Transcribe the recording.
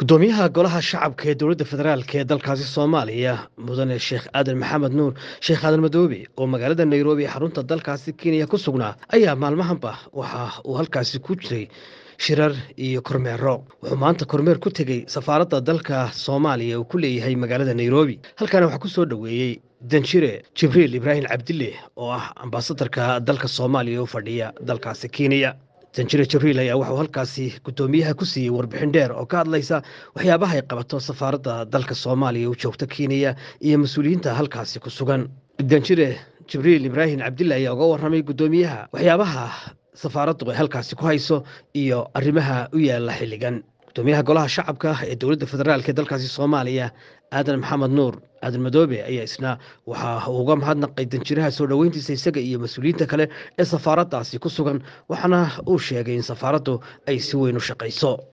guddoomiyaha golaha shacabka ee dowladda federaalk ee dalkaasi soomaaliya mudane sheekh aadan maxamed nuur sheekh aadan madoobe oo magaalada nairobi xarunta dalkaasi kenya ku sugnaa ayaa maalmahanba waxa uu halkaasi ku jiray shirar iyo kormeero wuxuu maanta kormeer ku tegey safaaradda dalka soomaaliya uu ku leeyahay magaalada nairobi halkaana waxaa ku soo dhoweeyey danjire jibriil ibraahim cabdille oo ah ambasadarka dalka soomaaliya u fadhiya dalkaasi kenya sanjiro jabriil ayaa wuxuu halkaasi guddoomiyaha ku siiyey warbixin dheer oo ka hadlaysa waxyaabaha ay qabato safaaradda dalka soomaaliya u joogta kenya iyo mas-uuliyiinta halkaasi ku sugan danjire jibriil ibraahim cabdille ayaa uga warramay guddoomiyaha waxyaabaha safaaraddu ay halkaasi ku hayso iyo arrimaha u yaalla xilligan guddoomiyaha golaha shacabka ee dowladda federaalk ee dalkaasi soomaaliya aadan maxamed nuur aadan madoobe ayaa isna waxaa uga mahadnaqay danjiraha soo dhoweyntiisa isaga iyo mas-uuliyiinta kale ee safaaraddaasi ku sugan waxaana uu sheegay in safaaraddu ay si weyn u shaqayso